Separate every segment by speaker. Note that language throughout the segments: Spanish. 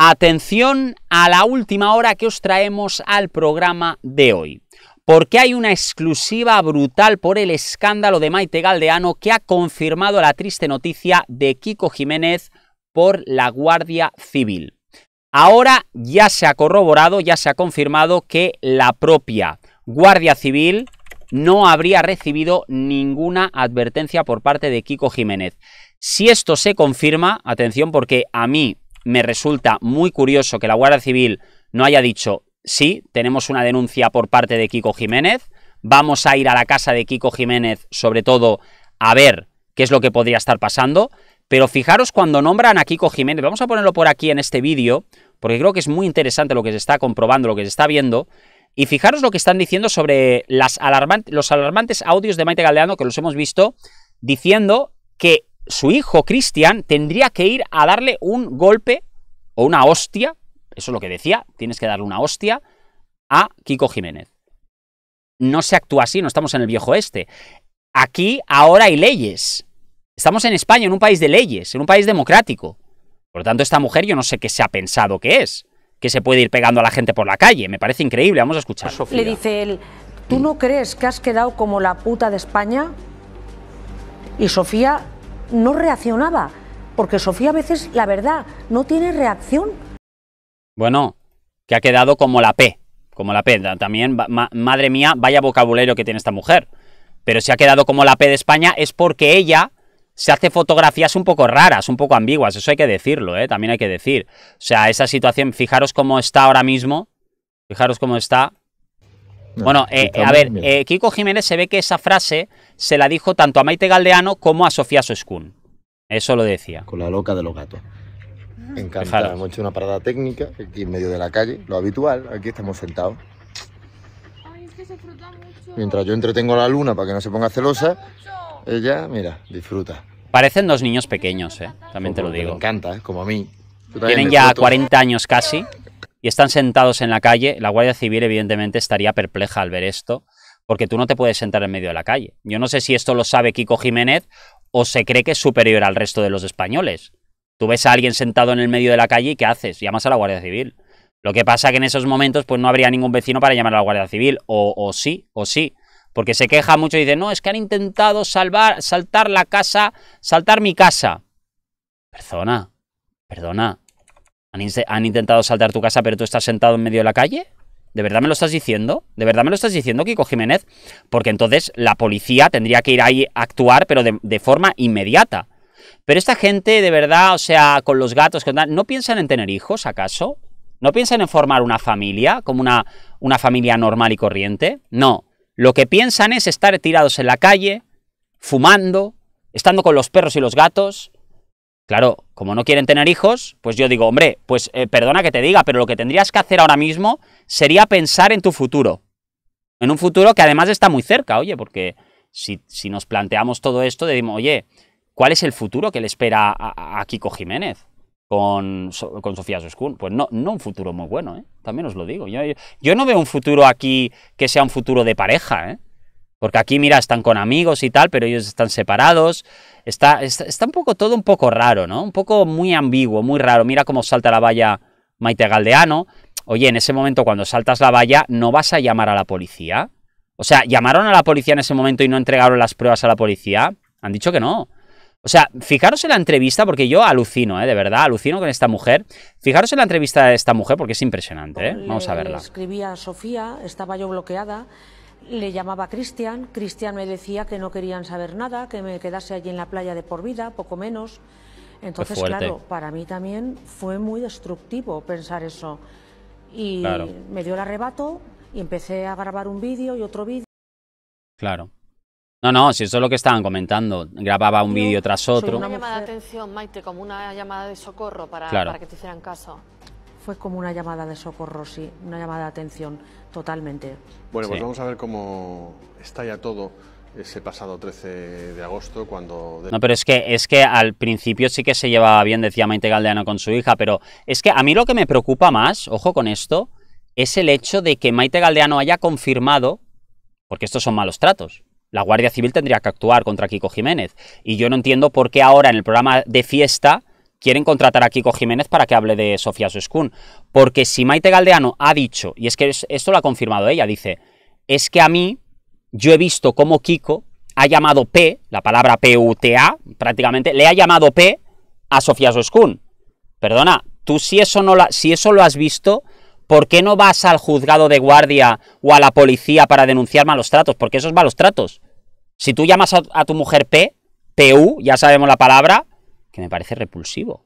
Speaker 1: Atención a la última hora que os traemos al programa de hoy, porque hay una exclusiva brutal por el escándalo de Maite Galdeano que ha confirmado la triste noticia de Kiko Jiménez por la Guardia Civil. Ahora ya se ha corroborado, ya se ha confirmado que la propia Guardia Civil no habría recibido ninguna advertencia por parte de Kiko Jiménez. Si esto se confirma, atención porque a mí me resulta muy curioso que la Guardia Civil no haya dicho, sí, tenemos una denuncia por parte de Kiko Jiménez, vamos a ir a la casa de Kiko Jiménez sobre todo a ver qué es lo que podría estar pasando, pero fijaros cuando nombran a Kiko Jiménez, vamos a ponerlo por aquí en este vídeo, porque creo que es muy interesante lo que se está comprobando, lo que se está viendo, y fijaros lo que están diciendo sobre los alarmantes audios de Maite Galdeano, que los hemos visto, diciendo que su hijo Cristian tendría que ir a darle un golpe o una hostia, eso es lo que decía, tienes que darle una hostia a Kiko Jiménez. No se actúa así, no estamos en el viejo este. Aquí ahora hay leyes. Estamos en España, en un país de leyes, en un país democrático. Por lo tanto, esta mujer yo no sé qué se ha pensado que es, que se puede ir pegando a la gente por la calle. Me parece increíble, vamos a escuchar. Pues, Le dice él, ¿tú no crees que has quedado como la puta de España? Y Sofía no reaccionaba, porque Sofía a veces, la verdad, no tiene reacción. Bueno, que ha quedado como la P, como la P. También, madre mía, vaya vocabulario que tiene esta mujer. Pero si ha quedado como la P de España es porque ella se hace fotografías un poco raras, un poco ambiguas, eso hay que decirlo, ¿eh? también hay que decir. O sea, esa situación, fijaros cómo está ahora mismo, fijaros cómo está, bueno, eh, eh, a ver, eh, Kiko Jiménez se ve que esa frase se la dijo tanto a Maite Galdeano como a Sofía Soskun. Eso lo decía. Con la loca de los gatos. Ah. Encantado. Hemos hecho una parada técnica aquí en medio de la calle, lo habitual. Aquí estamos sentados. Mientras yo entretengo a la luna para que no se ponga celosa, ella, mira, disfruta. Parecen dos niños pequeños, también te lo digo. Me encanta, como a mí. Tienen ya 40 años casi y están sentados en la calle, la Guardia Civil evidentemente estaría perpleja al ver esto, porque tú no te puedes sentar en medio de la calle. Yo no sé si esto lo sabe Kiko Jiménez o se cree que es superior al resto de los españoles. Tú ves a alguien sentado en el medio de la calle y ¿qué haces? Llamas a la Guardia Civil. Lo que pasa que en esos momentos pues no habría ningún vecino para llamar a la Guardia Civil, o, o sí, o sí. Porque se queja mucho y dice, no, es que han intentado salvar, saltar la casa, saltar mi casa. Perdona, perdona. ¿Han, intentado saltar tu casa, pero tú estás sentado en medio de la calle? ¿De verdad me lo estás diciendo? ¿De verdad me lo estás diciendo, Kiko Jiménez? Porque entonces la policía tendría que ir ahí a actuar, pero de, forma inmediata. Pero esta gente, de verdad, o sea, con los gatos, con... ¿no piensan en tener hijos, acaso? ¿No piensan en formar una familia, como una, una familia normal y corriente? No. Lo que piensan es estar tirados en la calle, fumando, estando con los perros y los gatos, Claro, como no quieren tener hijos, pues yo digo, hombre, pues eh, perdona que te diga, pero lo que tendrías que hacer ahora mismo sería pensar en tu futuro. En un futuro que además está muy cerca, oye, porque si, nos planteamos todo esto, decimos, oye, ¿cuál es el futuro que le espera a, Kiko Jiménez? Con, Sofía Soskun? Pues no, no un futuro muy bueno, ¿eh? también os lo digo. Yo, yo no veo un futuro aquí que sea un futuro de pareja. ¿eh? Porque aquí, mira, están con amigos y tal, pero ellos están separados. Está, está, un poco todo un poco raro, ¿no? Un poco muy ambiguo, muy raro. Mira cómo salta la valla Maite Galdeano. Oye, en ese momento cuando saltas la valla, ¿no vas a llamar a la policía? O sea, ¿llamaron a la policía en ese momento y no entregaron las pruebas a la policía? Han dicho que no. O sea, fijaros en la entrevista, porque yo alucino, ¿eh? de verdad, alucino con esta mujer. Fijaros en la entrevista de esta mujer, porque es impresionante. ¿eh? Vamos a eh, verla. Escribía Sofía, estaba yo bloqueada. Le llamaba a Cristian, Cristian me decía que no querían saber nada, que me quedase allí en la playa de por vida, poco menos. Entonces, claro, para mí también fue muy destructivo pensar eso. Y me dio el arrebato y empecé a grabar un vídeo y otro vídeo. Claro. No, no, si eso es lo que estaban comentando. Grababa un vídeo tras otro. Una llamada de atención, Maite, como una llamada de socorro para, para que te hicieran caso fue como una llamada de socorro, sí, una llamada de atención totalmente. Bueno, pues vamos a ver cómo estalla todo ese pasado 13 de agosto cuando... No, pero es que, es que al principio sí que se llevaba bien, decía Maite Galdeano con su hija, pero es que a mí lo que me preocupa más, ojo con esto, es el hecho de que Maite Galdeano haya confirmado, porque estos son malos tratos, la Guardia Civil tendría que actuar contra Kiko Jiménez. Y yo no entiendo por qué ahora en el programa de fiesta quieren contratar a Kiko Jiménez para que hable de Sofía Soskun, Porque si Maite Galdeano ha dicho, y es que esto lo ha confirmado ella, dice, es que a mí yo he visto cómo Kiko ha llamado P, la palabra PUTA, prácticamente, le ha llamado P a Sofía Soskun. Perdona, tú si eso, no la, si eso lo has visto, ¿por qué no vas al juzgado de guardia o a la policía para denunciar malos tratos? Porque esos malos tratos. Si tú llamas a, a tu mujer P, PU, ya sabemos la palabra, que me parece repulsivo.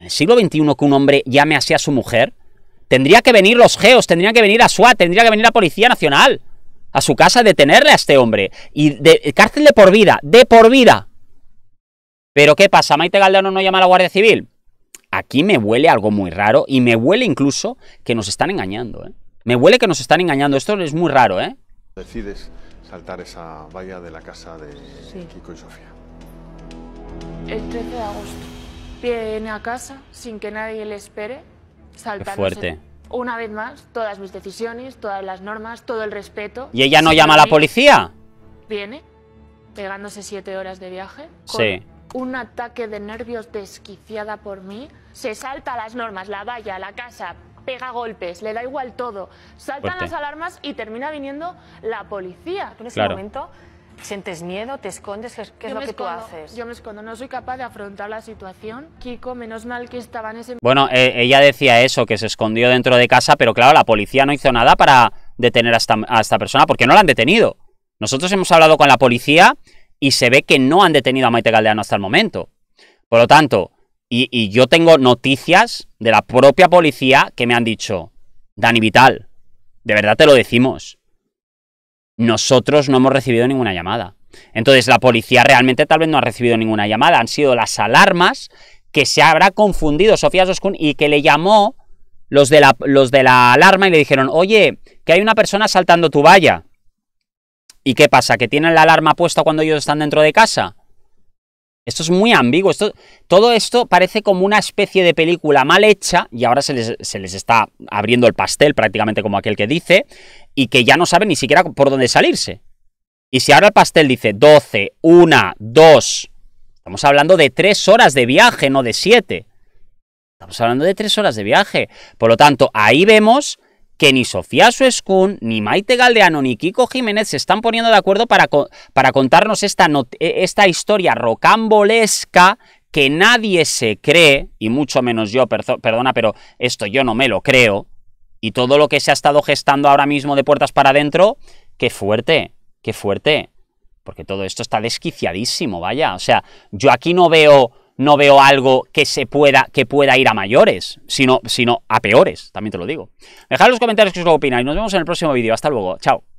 Speaker 1: En el siglo XXI que un hombre llame así a su mujer, tendría que venir los geos, tendría que venir a SWAT, tendría que venir la Policía Nacional a su casa a detenerle a este hombre. Y de, cárcel de por vida, de por vida. Pero ¿qué pasa? ¿Maite Galdano no llama a la Guardia Civil? Aquí me huele algo muy raro y me huele incluso que nos están engañando. ¿eh? Me huele que nos están engañando. Esto es muy raro, ¿eh? Decides saltar esa valla de la casa de Kiko y Sofía. El 13 de agosto. Viene a casa sin que nadie le espere, Salta fuerte. una vez más todas mis decisiones, todas las normas, todo el respeto. ¿Y ella no llama a la policía? Viene, pegándose siete horas de viaje. Con sí. Un ataque de nervios desquiciada por mí. Se salta las normas, la valla, la casa, pega golpes, le da igual todo. Saltan las alarmas y termina viniendo la policía. En ese momento ¿Sientes miedo? ¿Te escondes? ¿Qué es lo que tú haces? Yo me escondo, no soy capaz de afrontar la situación. Kiko, menos mal que estaba en ese... Bueno, eh, ella decía eso, que se escondió dentro de casa, pero claro, la policía no hizo nada para detener a esta, a esta persona, porque no la han detenido. Nosotros hemos hablado con la policía y se ve que no han detenido a Maite Galdeano hasta el momento. Por lo tanto, y yo tengo noticias de la propia policía que me han dicho, Dani Vital, de verdad te lo decimos, nosotros no hemos recibido ninguna llamada. Entonces la policía realmente tal vez no ha recibido ninguna llamada. Han sido las alarmas que se habrá confundido Sofía Soskun y que le llamó los de, la, los de la alarma y le dijeron, oye, que hay una persona saltando tu valla. ¿Y qué pasa? ¿Que tienen la alarma puesta cuando ellos están dentro de casa? Esto es muy ambiguo. todo esto parece como una especie de película mal hecha y ahora se les, está abriendo el pastel prácticamente como aquel que dice y que ya no sabe ni siquiera por dónde salirse. Y si ahora el pastel dice 12, 1, 2, estamos hablando de 3 horas de viaje, no de 7. Estamos hablando de 3 horas de viaje. Por lo tanto, ahí vemos que ni Sofía Sueskun, ni Maite Galdeano, ni Kiko Jiménez se están poniendo de acuerdo para, para contarnos esta, e-, esta historia rocambolesca que nadie se cree, y mucho menos yo, perdona, pero esto yo no me lo creo, y todo lo que se ha estado gestando ahora mismo de puertas para adentro, qué fuerte, qué fuerte, porque todo esto está desquiciadísimo, vaya, o sea, yo aquí no veo no veo algo que se pueda, que pueda ir a mayores, sino, sino a peores, también te lo digo. Dejad en los comentarios qué os lo opináis. Nos vemos en el próximo vídeo. Hasta luego. Chao.